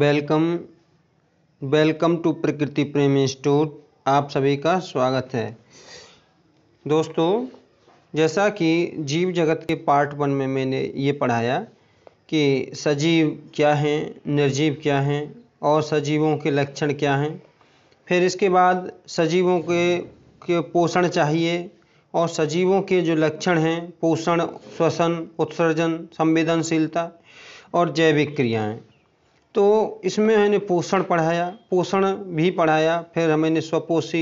welcome welcome to प्रकृति प्रेम institute आप सभी का स्वागत है दोस्तों जैसा कि जीव जगत के पार्ट वन में मैंने ये पढ़ाया कि सजीव क्या हैं निर्जीव क्या हैं और सजीवों के लक्षण क्या हैं फिर इसके बाद सजीवों के के पोषण चाहिए और सजीवों के जो लक्षण हैं पोषण श्वसन उत्सर्जन संवेदनशीलता और जैविक क्रियाएं तो इसमें मैंने पोषण पढ़ाया पोषण भी पढ़ाया फिर मैंने स्वपोषी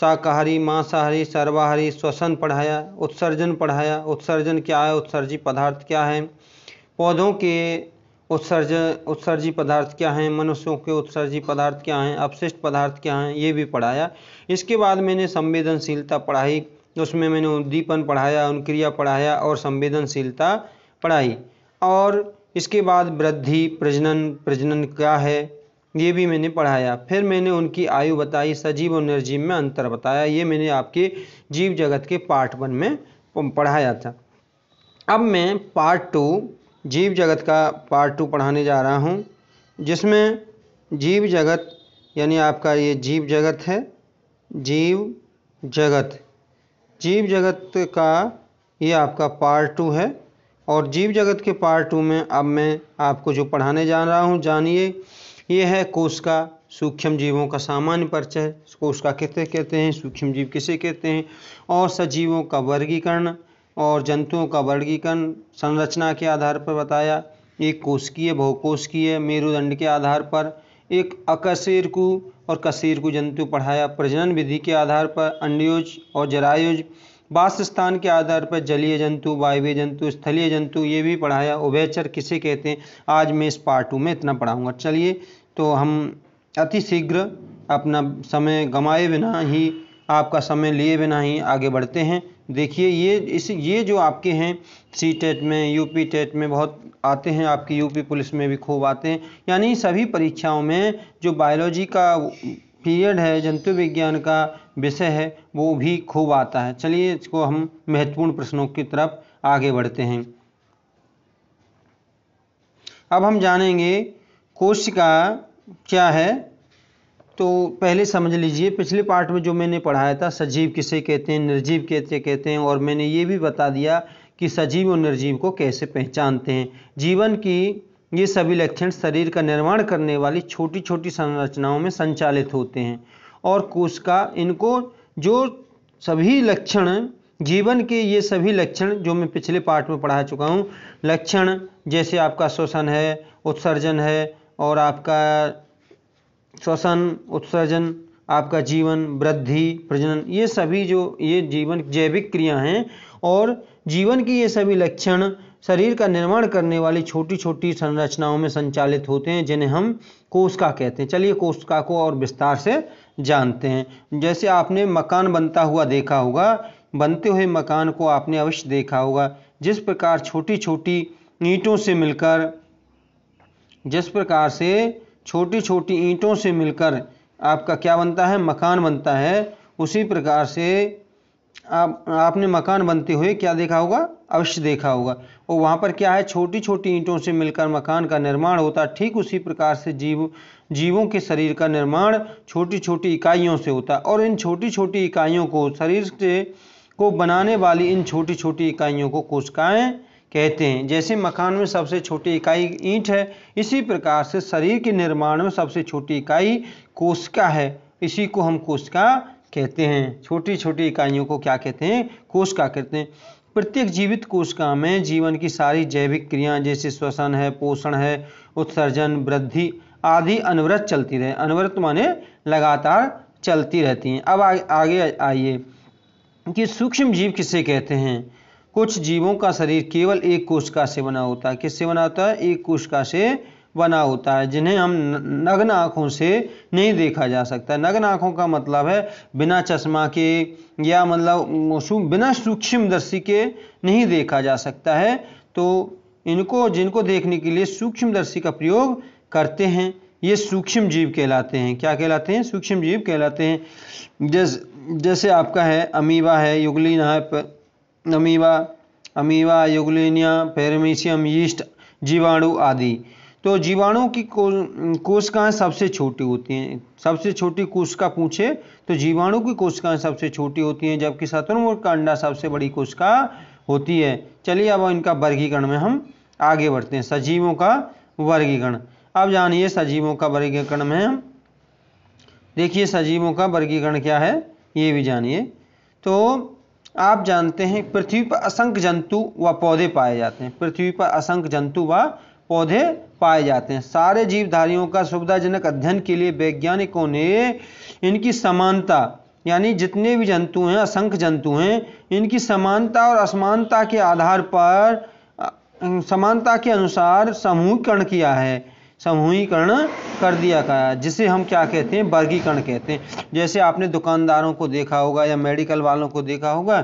शाकाहारी मांसाहारी सर्वाहारी श्वसन पढ़ाया उत्सर्जन पढ़ाया उत्सर्जन क्या है उत्सर्जी पदार्थ क्या है पौधों के उत्सर्जन उत्सर्जी पदार्थ क्या हैं मनुष्यों के उत्सर्जी पदार्थ क्या हैं अपशिष्ट पदार्थ क्या हैं ये भी पढ़ाया इसके बाद मैंने संवेदनशीलता पढ़ाई उसमें मैंने उद्दीपन पढ़ाया उनक्रिया पढ़ाया और संवेदनशीलता पढ़ाई और इसके बाद वृद्धि प्रजनन प्रजनन क्या है ये भी मैंने पढ़ाया फिर मैंने उनकी आयु बताई सजीव और निर्जीव में अंतर बताया ये मैंने आपके जीव जगत के पार्ट वन में पढ़ाया था अब मैं पार्ट टू जीव जगत का पार्ट टू पढ़ाने जा रहा हूँ जिसमें जीव जगत यानी आपका ये जीव जगत है जीव जगत जीव जगत का ये आपका पार्ट टू है और जीव जगत के पार्ट टू में अब मैं आपको जो पढ़ाने जा रहा हूँ जानिए ये है कोश का सूक्ष्म जीवों का सामान्य परिचय कोश का कहते कहते हैं सूक्ष्म जीव किसे कहते हैं और सजीवों का वर्गीकरण और जंतुओं का वर्गीकरण संरचना के आधार पर बताया एक कोशकीय बहुकोशकीय मेरुदंड के आधार पर एक अकशेरकु और कशेरकु जंतु पढ़ाया प्रजनन विधि के आधार पर अंडयोज और जरायुज वास स्थान के आधार पर जलीय जंतु वायवीय जंतु स्थलीय जंतु ये भी पढ़ाया उभयचर किसे कहते हैं आज मैं इस पार्ट टू में इतना पढ़ाऊँगा चलिए तो हम अतिशीघ्र अपना समय गंवाए बिना ही आपका समय लिए बिना ही आगे बढ़ते हैं देखिए ये इस ये जो आपके हैं सी टेट में यूपी टेट में बहुत आते हैं आपकी यूपी पुलिस में भी खूब आते हैं यानी सभी परीक्षाओं में जो बायोलॉजी का पीरियड है जंतु विज्ञान का विषय है वो भी खूब आता है चलिए इसको हम महत्वपूर्ण प्रश्नों की तरफ आगे बढ़ते हैं अब हम जानेंगे कोशिका क्या है तो पहले समझ लीजिए पिछले पार्ट में जो मैंने पढ़ाया था सजीव किसे कहते हैं निर्जीव कैसे कहते हैं और मैंने ये भी बता दिया कि सजीव और निर्जीव को कैसे पहचानते हैं जीवन की ये सभी लक्षण शरीर का निर्माण करने वाली छोटी छोटी संरचनाओं में संचालित होते हैं और कोशिका इनको जो सभी लक्षण जीवन के ये सभी लक्षण जो मैं पिछले पार्ट में पढ़ा चुका हूँ लक्षण जैसे आपका श्वसन है उत्सर्जन है और आपका श्वसन उत्सर्जन आपका जीवन वृद्धि प्रजनन ये सभी जो ये जीवन जैविक क्रिया हैं और जीवन की ये सभी लक्षण शरीर का निर्माण करने वाली छोटी छोटी संरचनाओं में संचालित होते हैं जिन्हें हम कोशिका कहते हैं चलिए कोशिका को और विस्तार से जानते हैं जैसे आपने मकान बनता हुआ देखा होगा बनते हुए मकान को आपने अवश्य देखा होगा जिस प्रकार छोटी छोटी ईंटों से मिलकर जिस प्रकार से छोटी छोटी ईंटों से मिलकर आपका क्या बनता है मकान बनता है उसी प्रकार से आप आपने मकान बनते हुए क्या देखा होगा अवश्य देखा होगा और वहाँ पर क्या है छोटी छोटी ईंटों से मिलकर मकान का निर्माण होता है ठीक उसी प्रकार से जीव जीवों के शरीर का निर्माण छोटी छोटी इकाइयों से होता है और इन छोटी छोटी इकाइयों को शरीर से को बनाने वाली इन छोटी छोटी इकाइयों को कोशिकाएँ कहते हैं जैसे मकान में सबसे छोटी इकाई ईंट है इसी प्रकार से शरीर के निर्माण में सबसे छोटी इकाई कोशिका है इसी को हम कोशिका कहते हैं छोटी छोटी इकाइयों को क्या कहते हैं कोशिका कहते हैं प्रत्येक जीवित कोशिका में जीवन की सारी जैविक क्रियाएं जैसे श्वसन है पोषण है उत्सर्जन वृद्धि आदि अनवरत चलती रहे अनवरत माने लगातार चलती रहती हैं अब आ, आगे आइए कि सूक्ष्म जीव किसे कहते हैं कुछ जीवों का शरीर केवल एक कोशिका से बना होता है किससे बना होता है एक कोशिका से बना होता है जिन्हें हम नग्न आँखों से नहीं देखा जा सकता नग्न आँखों का मतलब है बिना चश्मा के या मतलब बिना सूक्ष्मदर्शी के नहीं देखा जा सकता है तो इनको जिनको देखने के लिए सूक्ष्मदर्शी का प्रयोग करते हैं ये सूक्ष्म जीव कहलाते हैं क्या कहलाते हैं सूक्ष्म जीव कहलाते हैं जैस जैसे आपका है अमीबा है युगलिन है amoeba amoeba euglena paramecium yeast जीवाणु आदि तो जीवाणु की को, कोशिकाएं सबसे छोटी होती हैं सबसे छोटी कोशिका पूछे तो जीवाणु की कोशिकाएं सबसे छोटी होती हैं जबकि शत्रुमुख का अंडा सबसे बड़ी कोशिका होती है चलिए अब इनका वर्गीकरण में हम आगे बढ़ते हैं सजीवों का वर्गीकरण अब जानिए सजीवों का वर्गीकरण में हम देखिए सजीवों का वर्गीकरण क्या है ये भी जानिए तो आप जानते हैं पृथ्वी पर असंख्य जंतु व पौधे पाए जाते हैं पृथ्वी पर असंख्य जंतु व पौधे पाए जाते हैं सारे जीवधारियों का सुविधाजनक अध्ययन के लिए वैज्ञानिकों ने इनकी समानता यानी जितने भी जंतु हैं असंख्य जंतु हैं इनकी समानता और असमानता के आधार पर समानता के अनुसार समूहीकरण किया है समूहीकरण कर दिया गया जिसे हम क्या कहते हैं वर्गीकरण कहते हैं जैसे आपने दुकानदारों को देखा होगा या मेडिकल वालों को देखा होगा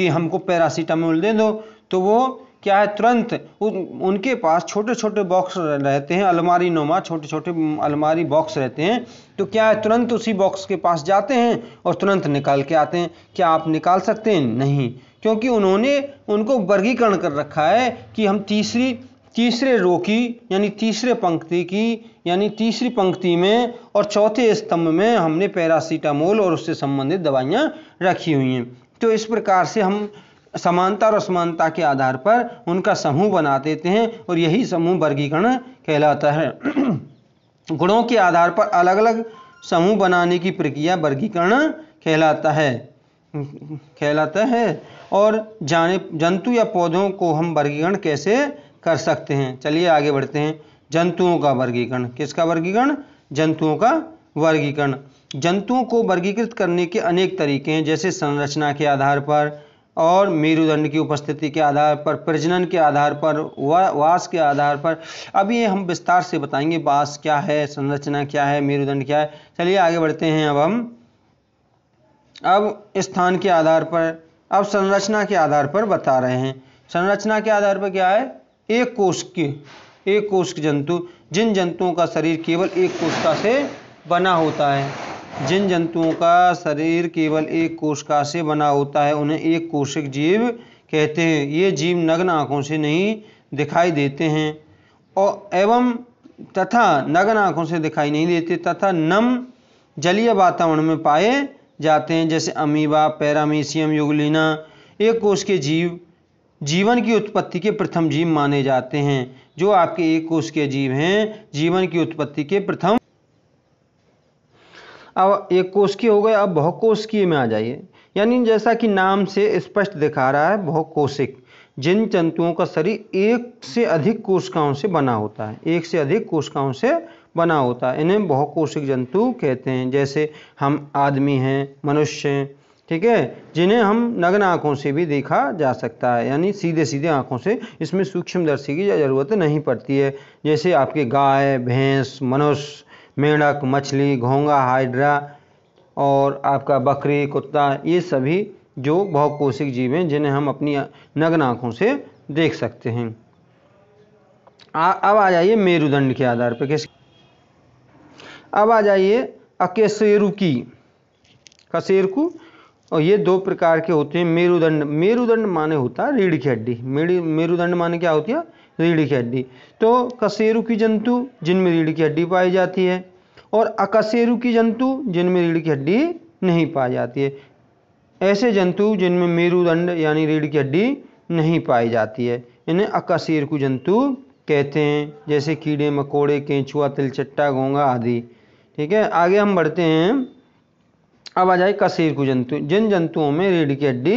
कि हमको पैरासीटामोल दे दो तो वो क्या है तुरंत उन, उनके पास छोटे छोटे बॉक्स रहते हैं अलमारी नुमा छोटे छोटे अलमारी बॉक्स रहते हैं तो क्या है तुरंत उसी बॉक्स के पास जाते हैं और तुरंत निकाल के आते हैं क्या आप निकाल सकते हैं नहीं क्योंकि उन्होंने उनको वर्गीकरण कर रखा है कि हम तीसरी तीसरे रो की यानी तीसरे पंक्ति की यानी तीसरी पंक्ति में और चौथे स्तंभ में हमने पैरासीटामोल और उससे संबंधित दवाइयाँ रखी हुई हैं तो इस प्रकार से हम समानता और असमानता के आधार पर उनका समूह बना देते हैं और यही समूह वर्गीकरण कहलाता है गुणों के आधार पर अलग अलग समूह बनाने की प्रक्रिया वर्गीकरण कहलाता है कहलाता है और जाने जंतु या पौधों को हम वर्गीकरण कैसे कर सकते हैं चलिए आगे बढ़ते हैं जंतुओं का वर्गीकरण किसका वर्गीकरण जंतुओं का वर्गीकरण जंतुओं को वर्गीकृत करने के अनेक तरीके हैं जैसे संरचना के आधार पर और मेरुदंड की उपस्थिति के आधार पर प्रजनन के आधार पर वा, वास के आधार पर अब ये हम विस्तार से बताएंगे वास क्या है संरचना क्या है मेरुदंड क्या है चलिए आगे बढ़ते हैं अब हम अब स्थान के आधार पर अब संरचना के आधार पर बता रहे हैं संरचना के आधार पर क्या है एक कोश के एक कोश जंतु जिन जंतुओं का शरीर केवल एक कोशिका से बना होता है जिन जंतुओं का शरीर केवल एक कोशिका से बना होता है उन्हें एक कोशिक जीव कहते हैं ये जीव नग्न आँखों से नहीं दिखाई देते हैं और एवं तथा नग्न आँखों से दिखाई नहीं देते तथा नम जलीय वातावरण में पाए जाते हैं जैसे अमीबा पैरामीशियम युगलिना एक कोश के जीव जीवन की उत्पत्ति के प्रथम जीव माने जाते हैं जो आपके एक कोश के जीव हैं जीवन की उत्पत्ति के प्रथम अब एक कोश की हो गए अब बहुकोशकीय में आ जाइए यानी जैसा कि नाम से स्पष्ट दिखा रहा है बहुकोशिक जिन जंतुओं का शरीर एक से अधिक कोशिकाओं से बना होता है एक से अधिक कोशिकाओं से बना होता है इन्हें बहुकोशिक जंतु कहते हैं जैसे हम आदमी हैं मनुष्य हैं ठीक है जिन्हें हम नग्न आँखों से भी देखा जा सकता है यानी सीधे सीधे आँखों से इसमें सूक्ष्मदर्शी की ज़रूरत नहीं पड़ती है जैसे आपके गाय भैंस मनुष्य मेढक मछली घोंगा हाइड्रा और आपका बकरी कुत्ता ये सभी जो बहुकोशिक जीव हैं जिन्हें हम अपनी नग्न आँखों से देख सकते हैं आ, अब आ जाइए मेरुदंड के आधार पर किस अब आ जाइए अकेशेरुकी कशेरकू और ये दो प्रकार के होते हैं मेरुदंड मेरुदंड माने होता है रीढ़ की हड्डी मेरुदंड माने क्या होती है रीढ़ की हड्डी तो कसेरु की जंतु जिनमें रीढ़ की हड्डी पाई जाती है और अकसेरु की जंतु जिनमें रीढ़ की हड्डी नहीं पाई जाती है ऐसे जंतु जिनमें मेरुदंड यानी रीढ़ की हड्डी नहीं पाई जाती है इन्हें अकसेरु जंतु कहते हैं जैसे कीड़े मकोड़े केंचुआ तिलचट्टा घोंगा आदि ठीक है आगे हम बढ़ते हैं अब आ जाए कसेरकु जंतु जिन जंतुओं में रीढ़ की हड्डी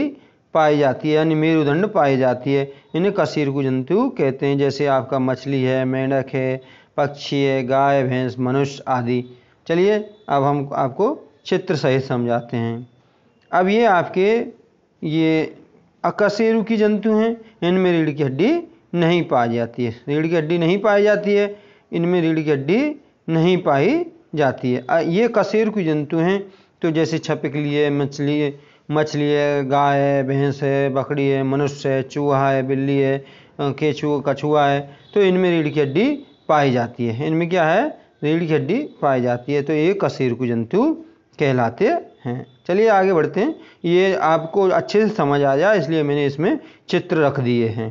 पाई जाती है यानी मेरुदंड पाई जाती है इन्हें कसीरकु जंतु कहते हैं जैसे आपका मछली है मेंढक है पक्षी है गाय भैंस मनुष्य आदि चलिए अब हम आपको चित्र सहित समझाते हैं अब ये आपके ये अकसेरु की जंतु हैं इनमें रीढ़ की हड्डी नहीं पाई जाती है रीढ़ की हड्डी नहीं पाई जाती है इनमें रीढ़ की हड्डी नहीं पाई जाती है ये कसेर की जंतु हैं तो जैसे छपकली है मछली मछली है गाय है भैंस है बकरी है मनुष्य है चूहा है बिल्ली है केचू कछुआ है तो इनमें रीढ़ की हड्डी पाई जाती है इनमें क्या है रीढ़ की हड्डी पाई जाती है तो ये कशेरुक जंतु कहलाते हैं चलिए आगे बढ़ते हैं ये आपको अच्छे से समझ आ जाए इसलिए मैंने इसमें चित्र रख दिए हैं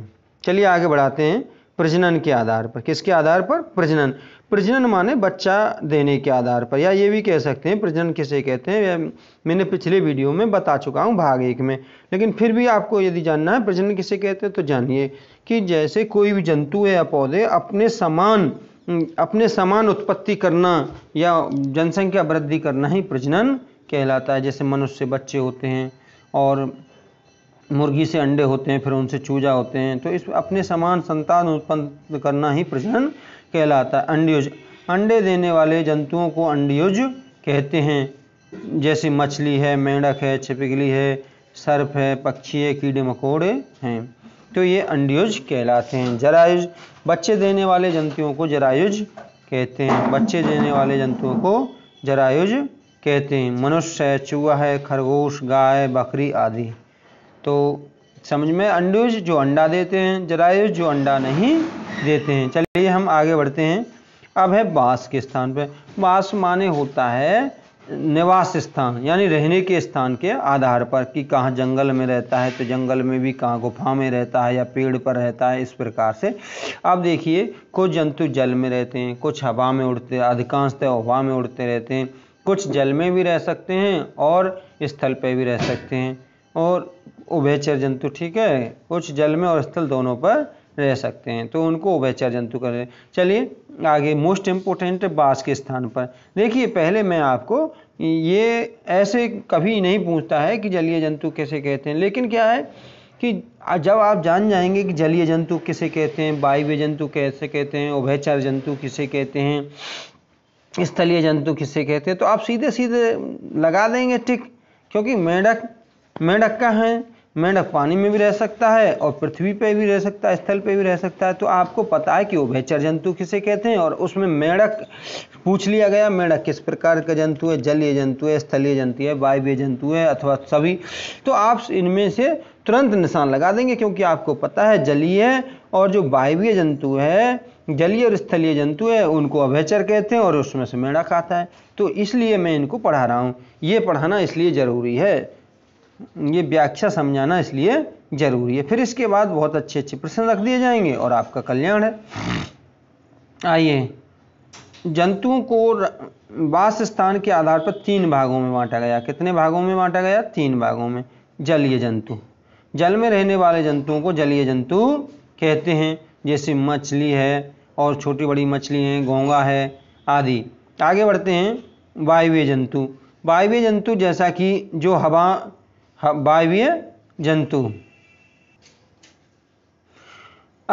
चलिए आगे बढ़ाते हैं प्रजनन के आधार पर किसके आधार पर प्रजनन प्रजनन माने बच्चा देने के आधार पर या ये भी कह सकते हैं प्रजनन किसे कहते हैं मैंने पिछले वीडियो में बता चुका हूँ भाग एक में लेकिन फिर भी आपको यदि जानना है प्रजनन किसे कहते हैं तो जानिए कि जैसे कोई भी जंतु है या पौधे अपने समान अपने समान उत्पत्ति करना या जनसंख्या वृद्धि करना ही प्रजनन कहलाता है जैसे मनुष्य बच्चे होते हैं और मुर्गी से अंडे होते हैं फिर उनसे चूजा होते हैं तो इस अपने समान संतान उत्पन्न करना ही प्रजनन कहलाता है अंडियुज अंडे देने वाले जंतुओं को अंडियुज कहते हैं जैसे मछली है मेंढक है छिपकली है सर्प है पक्षी है कीड़े मकोड़े हैं तो ये अंडियुज कहलाते हैं जरायुज बच्चे देने वाले जंतुओं को जरायुज कहते हैं बच्चे देने वाले जंतुओं को जरायुज कहते हैं मनुष्य है चूहा है खरगोश गाय बकरी आदि तो समझ में अंडुज जो अंडा देते हैं जरायुज जो अंडा नहीं देते हैं चलिए हम आगे बढ़ते हैं अब है बाँस के स्थान पर बाँस माने होता है निवास स्थान यानी रहने के स्थान के आधार पर कि कहाँ जंगल में रहता है तो जंगल में भी कहाँ गुफा में रहता है या पेड़ पर रहता है इस प्रकार से अब देखिए कुछ जंतु जल में रहते हैं कुछ हवा में उड़ते अधिकांशतः तो हवा में उड़ते रहते हैं कुछ जल में भी रह सकते हैं और स्थल पर भी रह सकते हैं और उभयचर जंतु ठीक है उच्च जल में और स्थल दोनों पर रह सकते हैं तो उनको उभयचर जंतु कर चलिए आगे मोस्ट इम्पोर्टेंट बास के स्थान पर देखिए पहले मैं आपको ये ऐसे कभी नहीं पूछता है कि जलीय जंतु कैसे कहते हैं लेकिन क्या है कि जब आप जान जाएंगे कि जलीय जंतु किसे कहते हैं वायव्य जंतु कैसे कहते हैं उभयचर जंतु किसे कहते हैं स्थलीय जंतु किसे कहते हैं तो आप सीधे सीधे लगा देंगे टिक क्योंकि मेंढक मेंढक का है मेंढक पानी में भी रह सकता है और पृथ्वी पे भी रह सकता है स्थल पे भी रह सकता है तो आपको पता है कि उभयचर जंतु किसे कहते हैं और उसमें मेंढक पूछ लिया गया मेंढक किस प्रकार का जंतु है जलीय जंतु है स्थलीय जंतु है वायव्य जंतु है अथवा सभी तो आप इनमें से तुरंत निशान लगा देंगे क्योंकि आपको पता है जलीय और जो वायव्य जंतु है जलीय और स्थलीय जंतु है उनको अभयचर कहते हैं और उसमें से मेंढक आता है तो इसलिए मैं इनको पढ़ा रहा हूँ ये पढ़ाना इसलिए ज़रूरी है ये व्याख्या समझाना इसलिए जरूरी है फिर इसके बाद बहुत अच्छे अच्छे प्रश्न रख दिए जाएंगे और आपका कल्याण है आइए जंतुओं को वास स्थान के आधार पर तीन भागों में बांटा गया कितने भागों में बांटा गया तीन भागों में जलीय जंतु जल में रहने वाले जंतुओं को जलीय जंतु कहते हैं जैसे मछली है और छोटी बड़ी मछली हैं घोंगा है आदि आगे बढ़ते हैं वायवीय जंतु वायवीय जंतु जैसा कि जो हवा हाँ, वायवीय जंतु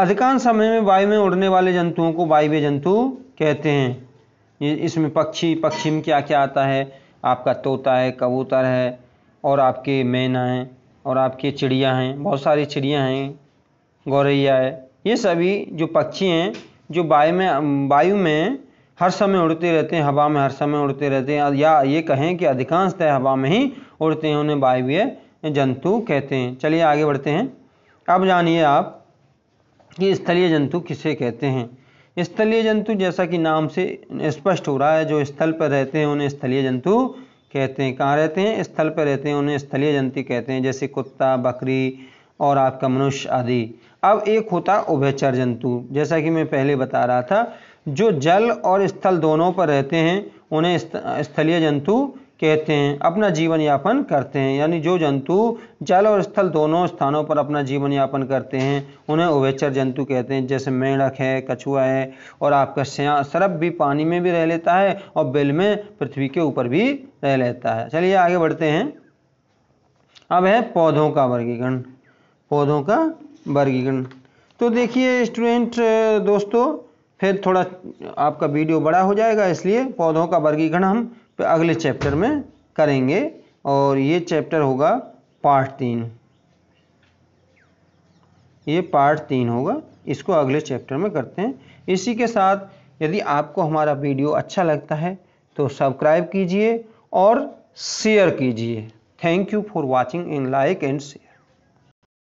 अधिकांश समय में वायु में उड़ने वाले जंतुओं को वायव्य जंतु कहते हैं इसमें पक्षी पक्षी में क्या क्या आता है आपका तोता है कबूतर है और आपके मैना है और आपके चिड़िया हैं बहुत सारी चिड़िया हैं गौरैया है ये सभी जो पक्षी हैं जो वायु में वायु में हर समय उड़ते रहते हैं हवा में हर समय उड़ते रहते हैं या ये कहें कि अधिकांशतः हवा में ही उड़ते हैं उन्हें वायवीय जंतु कहते हैं चलिए आगे बढ़ते हैं अब जानिए आप कि स्थलीय जंतु किसे कहते हैं स्थलीय जंतु जैसा कि नाम से स्पष्ट हो रहा है जो स्थल पर रहते हैं उन्हें स्थलीय जंतु कहते हैं कहाँ रहते हैं स्थल पर रहते हैं उन्हें स्थलीय जंतु कहते हैं जैसे कुत्ता बकरी और आपका मनुष्य आदि अब एक होता उभयचर जंतु जैसा कि मैं पहले बता रहा था जो जल और स्थल दोनों पर रहते हैं उन्हें स्थलीय जंतु कहते हैं अपना जीवन यापन करते हैं यानी जो जंतु जल और स्थल दोनों स्थानों पर अपना जीवन यापन करते हैं उन्हें उवेचर जंतु कहते हैं जैसे मेढक है कछुआ है और आपका श्या सरप भी पानी में भी रह लेता है और बेल में पृथ्वी के ऊपर भी रह लेता है चलिए आगे बढ़ते हैं अब है पौधों का वर्गीकरण पौधों का वर्गीकरण तो देखिए स्टूडेंट दोस्तों फिर थोड़ा आपका वीडियो बड़ा हो जाएगा इसलिए पौधों का वर्गीकरण हम अगले चैप्टर में करेंगे और ये चैप्टर होगा पार्ट तीन ये पार्ट तीन होगा इसको अगले चैप्टर में करते हैं इसी के साथ यदि आपको हमारा वीडियो अच्छा लगता है तो सब्सक्राइब कीजिए और शेयर कीजिए thank you for watching in like and share